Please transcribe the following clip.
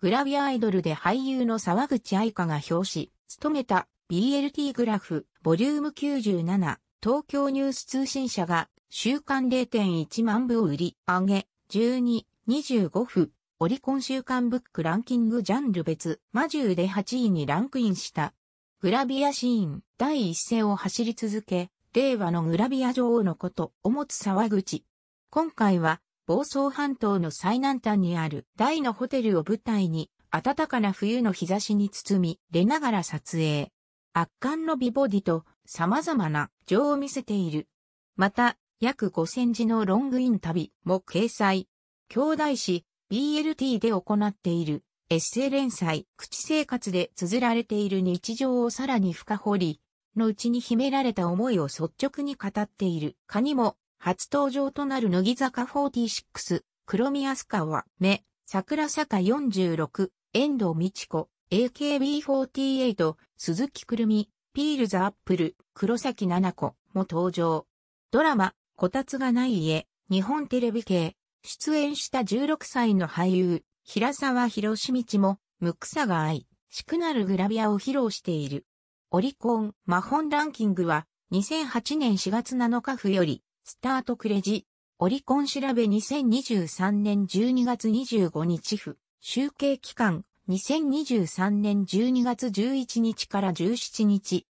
グラビアアイドルで俳優の沢口愛香が表紙、務めた BLT グラフ、ボリューム97、東京ニュース通信社が週間0.1万部を売り上げ、12、25分、オリコン週間ブックランキングジャンル別、魔獣で8位にランクインした。グラビアシーン第一線を走り続け、令和のグラビア女王のこと、おもつ沢口。今回は、房総半島の最南端にある大のホテルを舞台に、暖かな冬の日差しに包み、出ながら撮影。圧巻の美ボディと様々な情を見せている。また、約5000字のロングイン旅も掲載。兄弟誌 BLT で行っているエッセイ連載口生活で綴られている日常をさらに深掘り、のうちに秘められた思いを率直に語っている。かにも初登場となる乃木坂46、黒宮スカは、目、桜坂46、遠藤美智子、AKB48、鈴木くるみ、ピールザアップル、黒崎七子も登場。ドラマ、こたつがない家、日本テレビ系、出演した16歳の俳優、平沢博道も、ムクサが愛、しくなるグラビアを披露している。オリコン、魔本ランキングは、2008年4月7日付より、スタートクレジ、オリコン調べ2023年12月25日府、集計期間、2023年12月11日から17日、